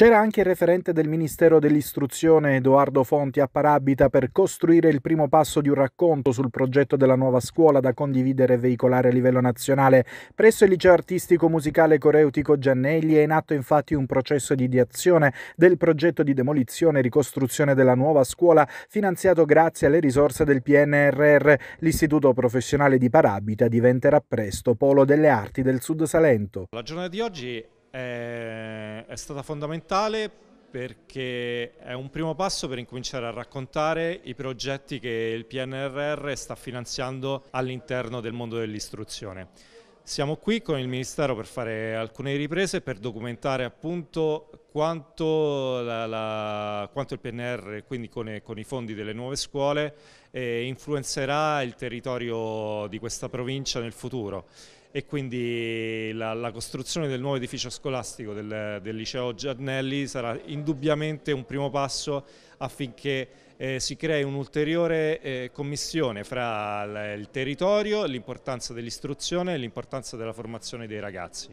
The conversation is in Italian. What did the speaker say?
C'era anche il referente del Ministero dell'Istruzione Edoardo Fonti a Parabita per costruire il primo passo di un racconto sul progetto della nuova scuola da condividere e veicolare a livello nazionale. Presso il liceo artistico musicale coreutico Giannelli è in atto infatti un processo di ideazione del progetto di demolizione e ricostruzione della nuova scuola finanziato grazie alle risorse del PNRR. L'Istituto Professionale di Parabita diventerà presto polo delle arti del Sud Salento. La giornata di oggi è, è stata fondamentale perché è un primo passo per incominciare a raccontare i progetti che il PNRR sta finanziando all'interno del mondo dell'istruzione. Siamo qui con il Ministero per fare alcune riprese per documentare appunto quanto, la, la, quanto il PNR, quindi con, con, i fondi delle nuove scuole, eh, influenzerà il territorio di questa provincia nel futuro e quindi la, la costruzione del nuovo edificio scolastico del, del, liceo Giannelli sarà indubbiamente un primo passo affinché eh, si crei un'ulteriore eh, commissione fra il territorio, l'importanza dell'istruzione e l'importanza della formazione dei ragazzi.